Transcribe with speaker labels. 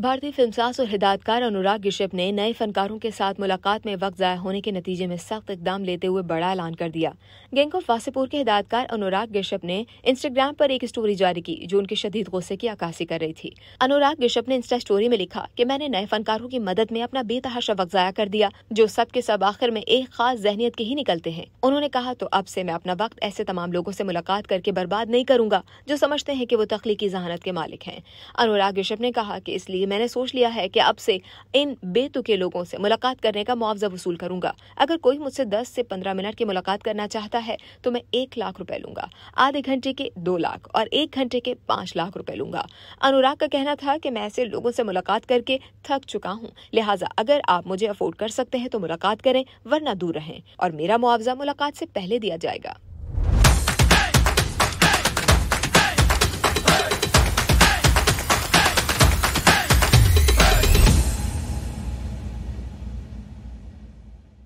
Speaker 1: भारतीय फिल्मसाज और हिदायतकार अनुराग गिशप ने नए फनकारों के साथ मुलाकात में वक्त जाया होने के नतीजे में सख्त इकदाम लेते हुए बड़ा ऐलान कर दिया गैंग ऑफ वासीपुर के हिदायतकार अनुराग गिशप ने इंस्टाग्राम पर एक स्टोरी जारी की जो उनके शदीद गुस्से की अक्सी कर रही थी अनुराग गिशप ने इंस्टा स्टोरी में लिखा की मैंने नए फनकारों की मदद में अपना बेतहाशा वक्त जया कर दिया जो सब के सब आखिर में एक खास जहनीत के ही निकलते हैं उन्होंने कहा तो अब से मैं अपना वक्त ऐसे तमाम लोगों ऐसी मुलाकात करके बर्बाद नहीं करूंगा जो समझते हैं की वो तख्लीकी जहानत के मालिक है अनुराग गिशप ने कहा की इसलिए मैंने सोच लिया है कि अब से इन बेतुके लोगों से मुलाकात करने का मुआवजा वसूल करूंगा अगर कोई मुझसे दस से पंद्रह मिनट की मुलाकात करना चाहता है तो मैं एक लाख रुपए लूंगा आधे घंटे के दो लाख और एक घंटे के पांच लाख रुपए लूंगा अनुराग का कहना था कि मैं ऐसे लोगों से मुलाकात करके थक चुका हूँ लिहाजा अगर आप मुझे अफोर्ड कर सकते हैं तो मुलाकात करें वरना दूर रहें और मेरा मुआवजा मुलाकात से पहले दिया जाएगा